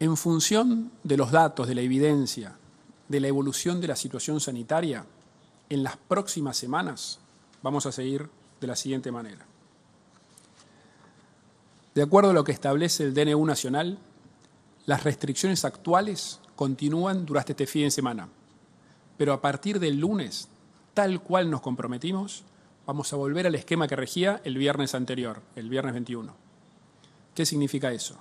En función de los datos, de la evidencia, de la evolución de la situación sanitaria, en las próximas semanas vamos a seguir de la siguiente manera. De acuerdo a lo que establece el DNU nacional, las restricciones actuales continúan durante este fin de semana, pero a partir del lunes, tal cual nos comprometimos, vamos a volver al esquema que regía el viernes anterior, el viernes 21. ¿Qué significa eso?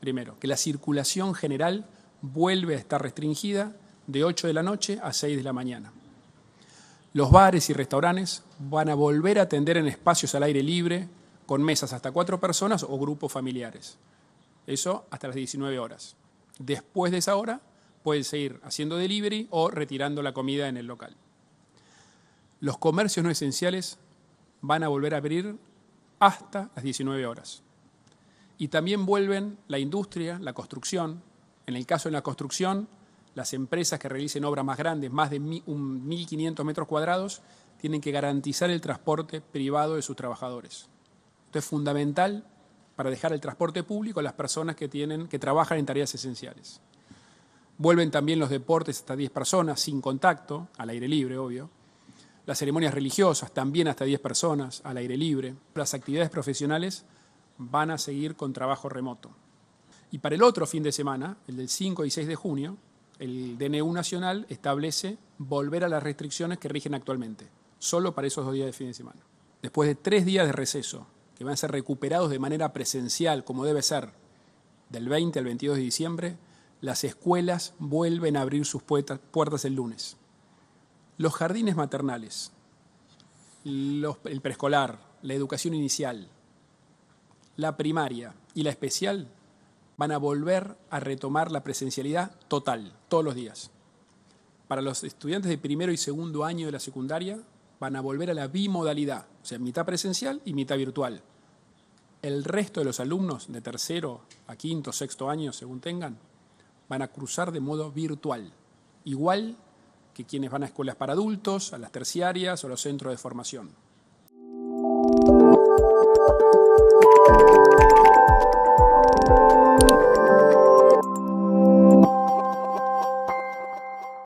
Primero, que la circulación general vuelve a estar restringida de 8 de la noche a 6 de la mañana. Los bares y restaurantes van a volver a atender en espacios al aire libre, con mesas hasta cuatro personas o grupos familiares. Eso hasta las 19 horas. Después de esa hora, pueden seguir haciendo delivery o retirando la comida en el local. Los comercios no esenciales van a volver a abrir hasta las 19 horas. Y también vuelven la industria, la construcción, en el caso de la construcción, las empresas que realicen obras más grandes, más de 1.500 metros cuadrados, tienen que garantizar el transporte privado de sus trabajadores. Esto es fundamental para dejar el transporte público a las personas que, tienen, que trabajan en tareas esenciales. Vuelven también los deportes hasta 10 personas, sin contacto, al aire libre, obvio. Las ceremonias religiosas también hasta 10 personas, al aire libre. Las actividades profesionales van a seguir con trabajo remoto. Y para el otro fin de semana, el del 5 y 6 de junio, el DNU nacional establece volver a las restricciones que rigen actualmente, solo para esos dos días de fin de semana. Después de tres días de receso, que van a ser recuperados de manera presencial, como debe ser, del 20 al 22 de diciembre, las escuelas vuelven a abrir sus puertas el lunes. Los jardines maternales, el preescolar, la educación inicial, la primaria y la especial van a volver a retomar la presencialidad total, todos los días. Para los estudiantes de primero y segundo año de la secundaria van a volver a la bimodalidad, o sea, mitad presencial y mitad virtual. El resto de los alumnos de tercero a quinto, sexto año, según tengan, van a cruzar de modo virtual, igual que quienes van a escuelas para adultos, a las terciarias o a los centros de formación.